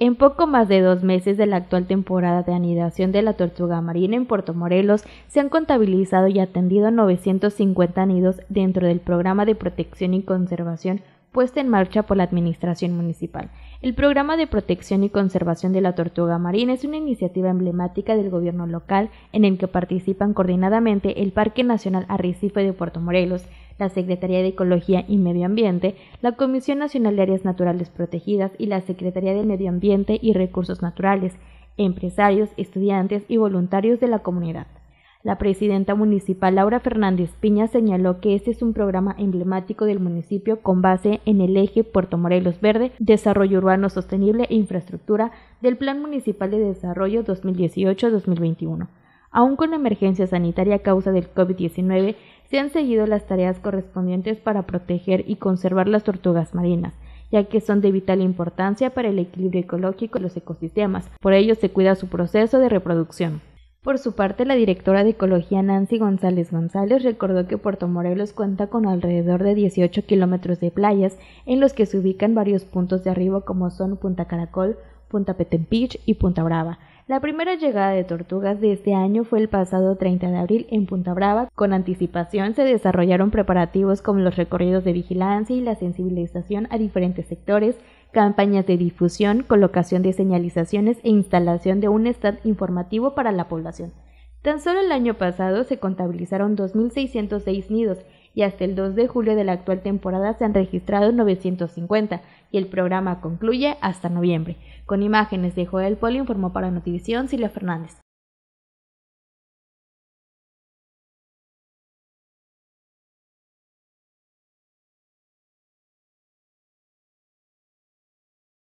En poco más de dos meses de la actual temporada de anidación de la tortuga marina en Puerto Morelos, se han contabilizado y atendido 950 nidos dentro del programa de protección y conservación puesta en marcha por la Administración Municipal. El programa de protección y conservación de la tortuga marina es una iniciativa emblemática del gobierno local en el que participan coordinadamente el Parque Nacional Arrecife de Puerto Morelos, la Secretaría de Ecología y Medio Ambiente, la Comisión Nacional de Áreas Naturales Protegidas y la Secretaría de Medio Ambiente y Recursos Naturales, empresarios, estudiantes y voluntarios de la comunidad. La presidenta municipal Laura Fernández Piña señaló que este es un programa emblemático del municipio con base en el eje Puerto Morelos Verde, Desarrollo Urbano Sostenible e Infraestructura del Plan Municipal de Desarrollo 2018-2021. Aún con la emergencia sanitaria a causa del COVID-19, se han seguido las tareas correspondientes para proteger y conservar las tortugas marinas, ya que son de vital importancia para el equilibrio ecológico de los ecosistemas, por ello se cuida su proceso de reproducción. Por su parte, la directora de Ecología Nancy González González recordó que Puerto Morelos cuenta con alrededor de 18 kilómetros de playas en los que se ubican varios puntos de arribo como son Punta Caracol, Punta Petempich y Punta Brava, la primera llegada de tortugas de este año fue el pasado 30 de abril en Punta Brava. Con anticipación se desarrollaron preparativos como los recorridos de vigilancia y la sensibilización a diferentes sectores, campañas de difusión, colocación de señalizaciones e instalación de un stand informativo para la población. Tan solo el año pasado se contabilizaron 2.606 nidos y hasta el 2 de julio de la actual temporada se han registrado 950 y el programa concluye hasta noviembre. Con imágenes de Joel Poli informó para Notivisión Silvia Fernández.